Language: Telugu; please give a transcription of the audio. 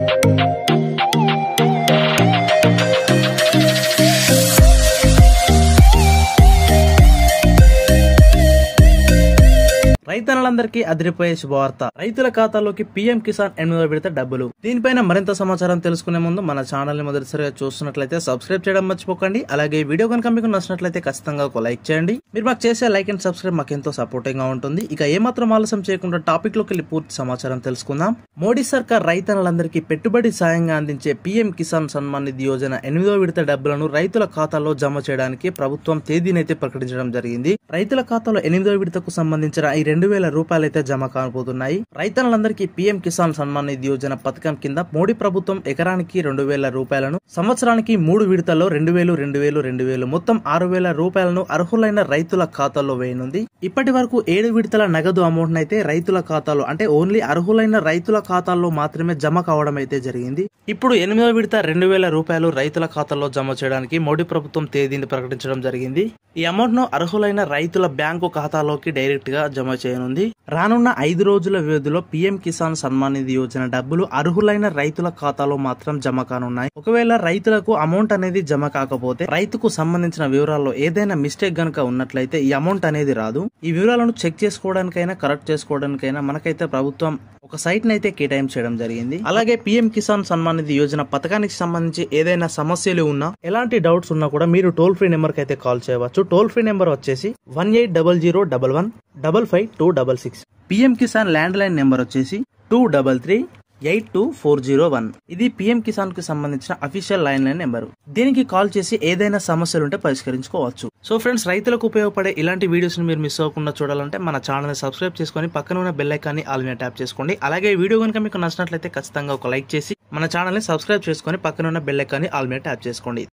Thank you. రైతన్నలందరికీ అదిరిపోయే శుభవార్త రైతుల ఖాతాలోకి పీఎం కిసాన్ ఎనిమిదో విడత డబ్బులు దీనిపైన మరింత సమాచారం తెలుసుకునే ముందు మన ఛానల్ ని మొదటిసారిగా చూస్తున్నట్లయితే సబ్స్క్రైబ్ చేయడం మర్చిపోకండి అలాగే వీడియో కనుక మీకు నచ్చినట్లయితే ఖచ్చితంగా ఒక లైక్ చేయండి మీరు మాకు చేసే లైక్ అండ్ సబ్స్క్రైబ్ మాకు ఎంతో సపోర్టింగ్ గా ఉంటుంది ఇక ఏమాత్రం ఆలస్యం చేయకుండా టాపిక్ లోకి వెళ్ళి పూర్తి సమాచారం తెలుసుకుందాం మోడీ సర్కార్ రైతన్నలందరికీ పెట్టుబడి సాయంగా అందించే పీఎం కిసాన్ సన్మాన్ నిధి యోజన ఎనిమిదో విడత డబ్బులను రైతుల ఖాతాలో జమ చేయడానికి ప్రభుత్వం తేదీనైతే ప్రకటించడం జరిగింది రైతుల ఖాతాలో ఎనిమిదో విడతకు సంబంధించిన ఈ రెండు రెండు వేల రూపాయలైతే జమ కాబోతున్నాయి రైతన్నులందరికీ పీఎం కిసాన్ సన్మాన్ నిధి యోజన పథకం కింద మోడీ ప్రభుత్వం ఎకరానికి రెండు వేల రూపాయలను సంవత్సరానికి మూడు విడతల్లో రెండు వేలు రెండు వేలు రెండు వేలు మొత్తం ఆరు వేల రూపాయలను అర్హులైన రైతుల ఖాతాలో వేయనుంది ఇప్పటి వరకు ఏడు విడతల నగదు అమౌంట్ అయితే రైతుల ఖాతాలో అంటే ఓన్లీ అర్హులైన రైతుల ఖాతాల్లో మాత్రమే జమ కావడం అయితే జరిగింది ఇప్పుడు ఎనిమిదో విడత రెండు వేల రూపాయలు రైతుల ఖాతాల్లో జమ చేయడానికి మోడీ ప్రభుత్వం తేదీని ప్రకటించడం జరిగింది ఈ అమౌంట్ ను అర్హులైన రైతుల బ్యాంకు ఖాతాలోకి డైరెక్ట్ గా జమ చేయాలి చేయనుంది రానున్న ఐదు రోజుల వ్యవధిలో పీఎం కిసాన్ సన్మాన్ నిధి యోజన డబ్బులు అర్హులైన రైతుల ఖాతాలో మాత్రం జమ కానున్నాయి ఒకవేళ రైతులకు అమౌంట్ అనేది జమ కాకపోతే రైతుకు సంబంధించిన వివరాల్లో ఏదైనా మిస్టేక్ గనక ఉన్నట్లయితే ఈ అమౌంట్ అనేది రాదు ఈ వివరాలను చెక్ చేసుకోవడానికైనా కరెక్ట్ చేసుకోవడానికైనా మనకైతే ప్రభుత్వం ఒక నైతే కేటాయింపు చేయడం జరిగింది అలాగే పిఎం కిసాన్ సన్మాన్ నిధి యోజన పథకానికి సంబంధించి ఏదైనా సమస్యలు ఉన్నా ఎలాంటి డౌట్స్ ఉన్నా కూడా మీరు టోల్ ఫ్రీ నెంబర్ కైతే కాల్ చేయవచ్చు టోల్ ఫ్రీ నెంబర్ వచ్చేసి one eight double zero double one double five two double six PM Kisan landline number వచ్చేసి two double three eight two four zero one ఇది పిఎం కిసాన్ కు సంబంధించిన అఫీషియల్ లైన్ లైన్ నెంబర్ దీనికి కాల్ చేసి ఏదైనా సమస్యలు ఉంటే పరిష్కరించుకోవచ్చు సో ఫ్రెండ్స్ రైతులకు ఉపయోగపడే ఇలాంటి వీడియోస్ ని మీరు మిస్ అవ్వకుండా చూడాలంటే మన ఛానల్ సబ్స్క్రైబ్ చేసుకుని పక్కన ఉన్న బెల్ ని ఆల్ ట్యాప్ చేసుకోండి అలాగే వీడియో కనుక మీకు నచ్చినట్లయితే ఖచ్చితంగా ఒక లైక్ చేసి మన ఛానల్ ని సబ్స్క్రైబ్ చేసుకుని పక్కన ఉన్న బెల్ ని ఆల్ని ట్యాప్ చేసుకోండి